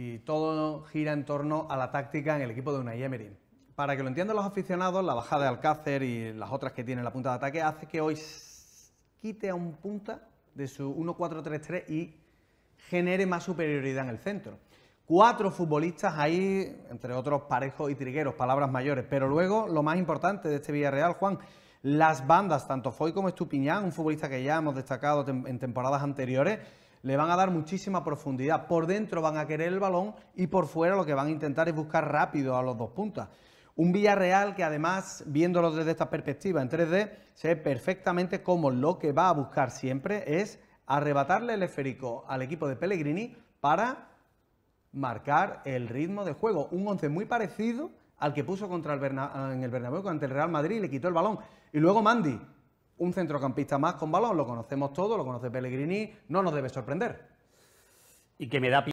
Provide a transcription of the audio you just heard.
y todo gira en torno a la táctica en el equipo de Unai Emery. Para que lo entiendan los aficionados, la bajada de Alcácer y las otras que tienen la punta de ataque hace que hoy quite a un punta de su 1-4-3-3 y genere más superioridad en el centro. Cuatro futbolistas ahí, entre otros parejos y Trigueros, palabras mayores. Pero luego, lo más importante de este Villarreal, Juan, las bandas, tanto Foy como Estupiñán, un futbolista que ya hemos destacado en temporadas anteriores, le van a dar muchísima profundidad. Por dentro van a querer el balón y por fuera lo que van a intentar es buscar rápido a los dos puntas. Un Villarreal que además, viéndolo desde esta perspectiva en 3D, se ve perfectamente cómo lo que va a buscar siempre es arrebatarle el esférico al equipo de Pellegrini para marcar el ritmo de juego. Un once muy parecido al que puso contra el en el Bernabéu ante el Real Madrid y le quitó el balón. Y luego Mandi, un centrocampista más con balón, lo conocemos todo, lo conoce Pellegrini, no nos debe sorprender. Y que me da